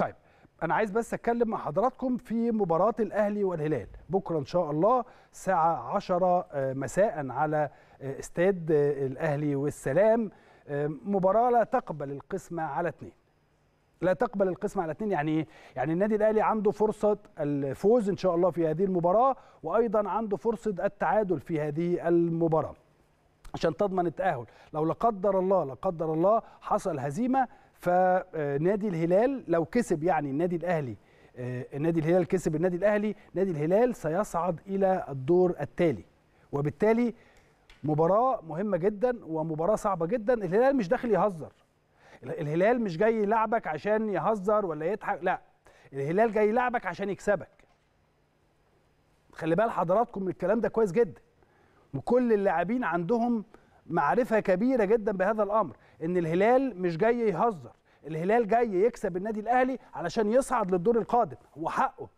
طيب انا عايز بس اتكلم مع حضراتكم في مباراه الاهلي والهلال بكره ان شاء الله الساعه 10 آه، مساء على آه، استاد آه، الاهلي والسلام مباراه لا تقبل القسمه على اثنين لا تقبل القسمة على اثنين يعني إيه؟ يعني النادي الاهلي عنده فرصه الفوز ان شاء الله في هذه المباراه وايضا عنده فرصه التعادل في هذه المباراه عشان تضمن التاهل لو لا قدر الله لا قدر الله حصل هزيمه فنادي الهلال لو كسب يعني النادي الاهلي النادي آه، الهلال كسب النادي الاهلي نادي الهلال سيصعد الى الدور التالي وبالتالي مباراه مهمه جدا ومباراه صعبه جدا الهلال مش داخل يهزر الهلال مش جاي يلعبك عشان يهزر ولا يضحك لا الهلال جاي يلعبك عشان يكسبك خلي بال حضراتكم من الكلام ده كويس جدا وكل اللاعبين عندهم معرفه كبيره جدا بهذا الامر ان الهلال مش جاي يهزر الهلال جاي يكسب النادي الاهلي علشان يصعد للدور القادم هو حقه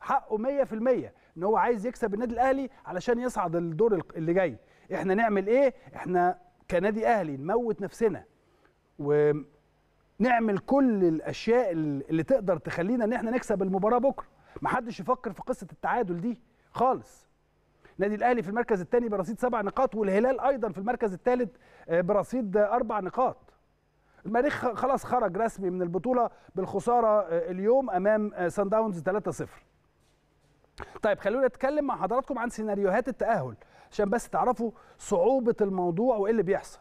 حقه 100% ان هو عايز يكسب النادي الاهلي علشان يصعد للدور اللي جاي احنا نعمل ايه احنا كنادي اهلي نموت نفسنا ونعمل كل الاشياء اللي تقدر تخلينا ان احنا نكسب المباراه بكره محدش يفكر في قصه التعادل دي خالص النادي الاهلي في المركز الثاني برصيد سبع نقاط والهلال ايضا في المركز الثالث آه، برصيد اربع نقاط المريخ خلاص خرج رسمي من البطوله بالخساره آه، اليوم امام آه، سان داونز 3-0 طيب خلونا نتكلم مع حضراتكم عن سيناريوهات التاهل عشان بس تعرفوا صعوبه الموضوع وايه اللي بيحصل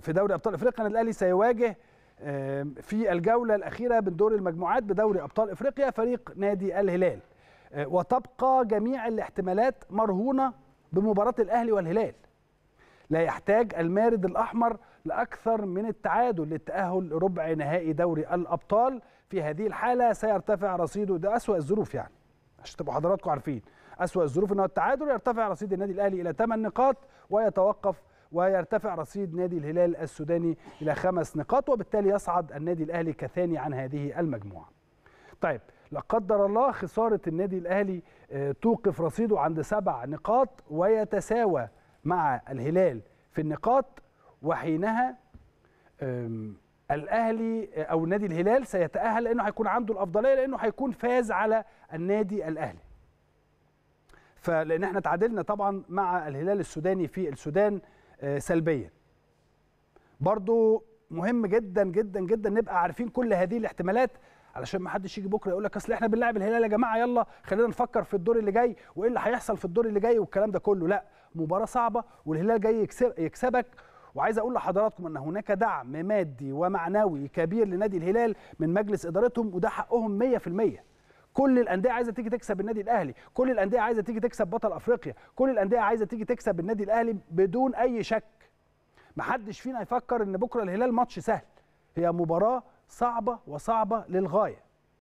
في دوري ابطال افريقيا النادي الاهلي سيواجه في الجوله الاخيره من دور المجموعات بدوري ابطال افريقيا فريق نادي الهلال آه، وتبقى جميع الاحتمالات مرهونه بمباراه الاهلي والهلال لا يحتاج المارد الاحمر لاكثر من التعادل للتاهل لربع نهائي دوري الابطال في هذه الحاله سيرتفع رصيده ده اسوا الظروف يعني عشان تبقوا حضراتكم عارفين اسوا الظروف ان التعادل يرتفع رصيد النادي الاهلي الى 8 نقاط ويتوقف ويرتفع رصيد نادي الهلال السوداني الى خمس نقاط وبالتالي يصعد النادي الاهلي كثاني عن هذه المجموعه طيب لا قدر الله خساره النادي الاهلي آه، توقف رصيده عند سبع نقاط ويتساوى مع الهلال في النقاط وحينها الاهلي آه، او نادي الهلال سيتاهل لانه هيكون عنده الافضليه لانه هيكون فاز على النادي الاهلي فلان احنا تعادلنا طبعا مع الهلال السوداني في السودان آه، سلبيا برضو مهم جدا جدا جدا نبقى عارفين كل هذه الاحتمالات علشان ما حدش يجي بكره يقول لك اصل احنا بنلعب الهلال يا جماعه يلا خلينا نفكر في الدور اللي جاي وايه اللي هيحصل في الدور اللي جاي والكلام ده كله لا مباراه صعبه والهلال جاي يكسب يكسبك وعايز اقول لحضراتكم ان هناك دعم مادي ومعنوي كبير لنادي الهلال من مجلس ادارتهم وده حقهم 100% كل الانديه عايزه تيجي تكسب النادي الاهلي كل الانديه عايزه تيجي تكسب بطل افريقيا كل الانديه عايزه تيجي تكسب النادي الاهلي بدون اي شك محدش فينا يفكر ان بكره الهلال ماتش سهل هي مباراه صعبة وصعبة للغاية